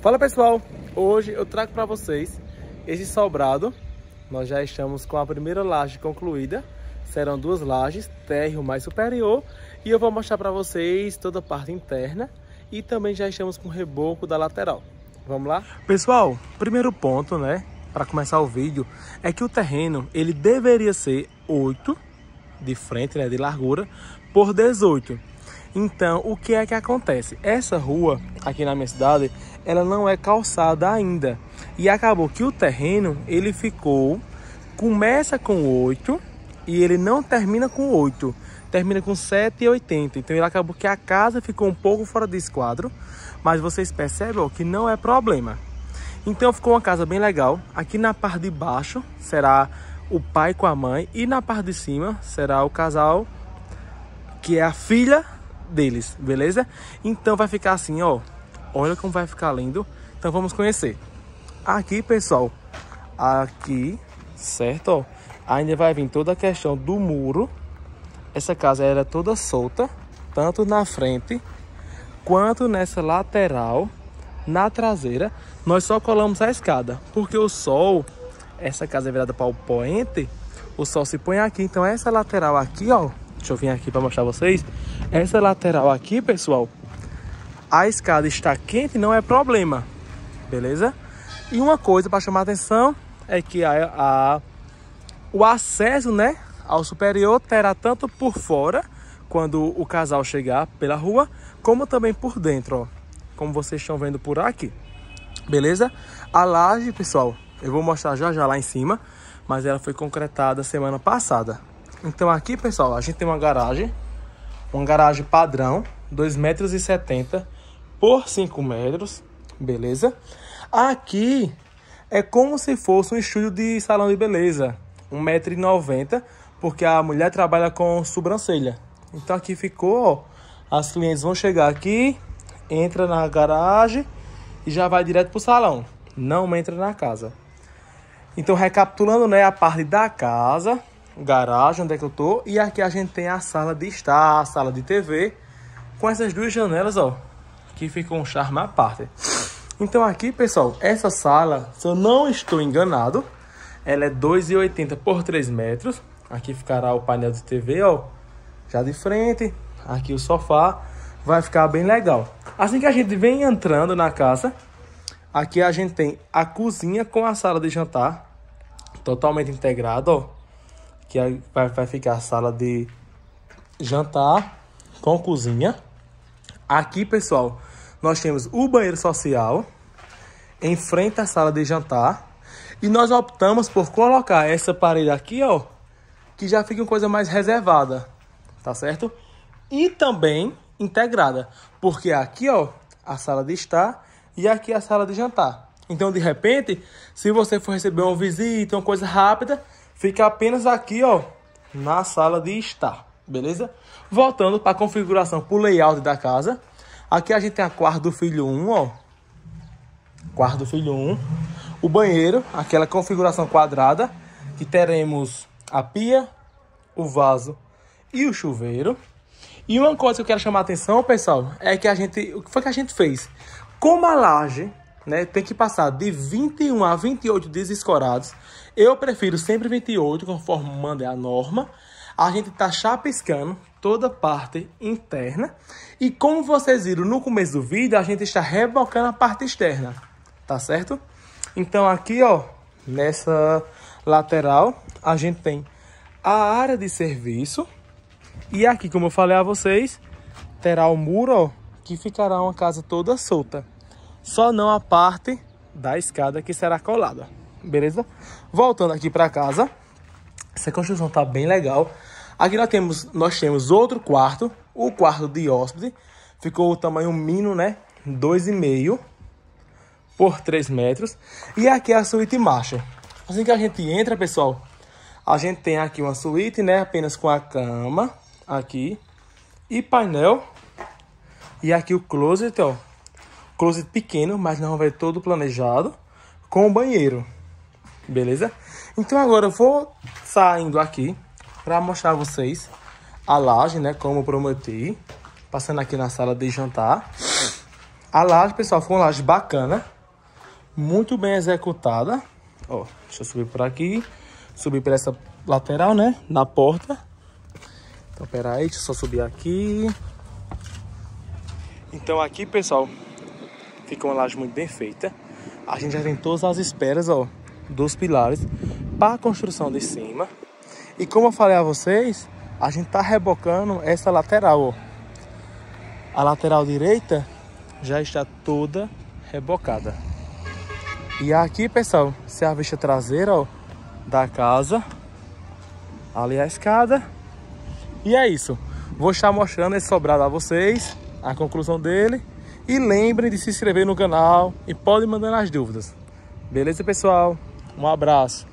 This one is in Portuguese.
Fala pessoal, hoje eu trago para vocês esse sobrado. Nós já estamos com a primeira laje concluída. Serão duas lajes, térreo mais superior. E eu vou mostrar para vocês toda a parte interna. E também já estamos com o reboco da lateral. Vamos lá? Pessoal, primeiro ponto, né? Para começar o vídeo, é que o terreno ele deveria ser 8 de frente, né? De largura, por 18. Então, o que é que acontece? Essa rua aqui na minha cidade, ela não é calçada ainda. E acabou que o terreno, ele ficou começa com 8 e ele não termina com 8, termina com 7,80. Então ele acabou que a casa ficou um pouco fora desse quadro, mas vocês percebem ó, que não é problema. Então ficou uma casa bem legal. Aqui na parte de baixo será o pai com a mãe e na parte de cima será o casal que é a filha deles, beleza? Então vai ficar assim, ó. Olha como vai ficar lindo. Então vamos conhecer. Aqui, pessoal, aqui, certo? Ó, ainda vai vir toda a questão do muro. Essa casa era toda solta, tanto na frente quanto nessa lateral, na traseira. Nós só colamos a escada, porque o sol, essa casa é virada para o poente, o sol se põe aqui. Então essa lateral aqui, ó, Deixa eu vir aqui para mostrar vocês. Essa lateral aqui, pessoal, a escada está quente, não é problema, beleza? E uma coisa para chamar atenção é que a, a, o acesso né, ao superior terá tanto por fora, quando o casal chegar pela rua, como também por dentro, ó. Como vocês estão vendo por aqui, beleza? A laje, pessoal, eu vou mostrar já já lá em cima, mas ela foi concretada semana passada. Então aqui, pessoal, a gente tem uma garagem. Uma garagem padrão, 2,70 metros e por 5 metros, beleza? Aqui é como se fosse um estúdio de salão de beleza, 1,90m, porque a mulher trabalha com sobrancelha. Então aqui ficou, ó, as clientes vão chegar aqui, entra na garagem e já vai direto pro salão, não entra na casa. Então recapitulando, né, a parte da casa, garagem, onde é que eu tô. E aqui a gente tem a sala de estar, a sala de TV, com essas duas janelas, ó, que fica um charme à parte. Então aqui, pessoal, essa sala, se eu não estou enganado, ela é 2,80 por 3 metros. Aqui ficará o painel de TV, ó, já de frente. Aqui o sofá, vai ficar bem legal. Assim que a gente vem entrando na casa, aqui a gente tem a cozinha com a sala de jantar, totalmente integrado, ó que vai, ficar a sala de jantar com cozinha. Aqui, pessoal, nós temos o banheiro social em frente à sala de jantar. E nós optamos por colocar essa parede aqui, ó, que já fica uma coisa mais reservada, tá certo? E também integrada, porque aqui, ó, a sala de estar e aqui a sala de jantar. Então, de repente, se você for receber uma visita, uma coisa rápida, Fica apenas aqui, ó, na sala de estar, beleza? Voltando para a configuração, para o layout da casa. Aqui a gente tem a quarto do filho 1, ó. Quarto do filho 1. O banheiro, aquela configuração quadrada, que teremos a pia, o vaso e o chuveiro. E uma coisa que eu quero chamar a atenção, pessoal, é que a gente... O que foi que a gente fez? Como a laje né, tem que passar de 21 a 28 dias escorados. Eu prefiro sempre 28, conforme manda a norma. A gente tá chapiscando toda a parte interna. E como vocês viram no começo do vídeo, a gente está rebocando a parte externa, tá certo? Então aqui, ó, nessa lateral, a gente tem a área de serviço. E aqui, como eu falei a vocês, terá o muro, ó, que ficará uma casa toda solta só não a parte da escada que será colada, beleza? Voltando aqui para casa, essa construção tá bem legal. Aqui nós temos, nós temos outro quarto, o quarto de hóspede, ficou o tamanho mínimo, né? 2,5 por 3 metros. E aqui é a suíte marcha. Assim que a gente entra, pessoal, a gente tem aqui uma suíte, né? Apenas com a cama aqui e painel. E aqui o closet, ó, closet pequeno, mas não vai todo planejado, com o banheiro. Beleza? Então agora eu vou saindo aqui para mostrar a vocês a laje, né, como prometi, passando aqui na sala de jantar. A laje, pessoal, foi uma laje bacana, muito bem executada. Ó, deixa eu subir por aqui, subir por essa lateral, né, na porta. Então, pera aí, deixa eu só subir aqui. Então aqui, pessoal, Fica uma laje muito bem feita. A gente já tem todas as esperas, ó, dos pilares para a construção de cima. E como eu falei a vocês, a gente tá rebocando essa lateral, ó. A lateral direita já está toda rebocada. E aqui, pessoal, se é a vista traseira, ó, da casa. Ali a escada. E é isso. Vou estar mostrando esse sobrado a vocês, a conclusão dele. E lembrem de se inscrever no canal e podem mandar as dúvidas. Beleza, pessoal? Um abraço.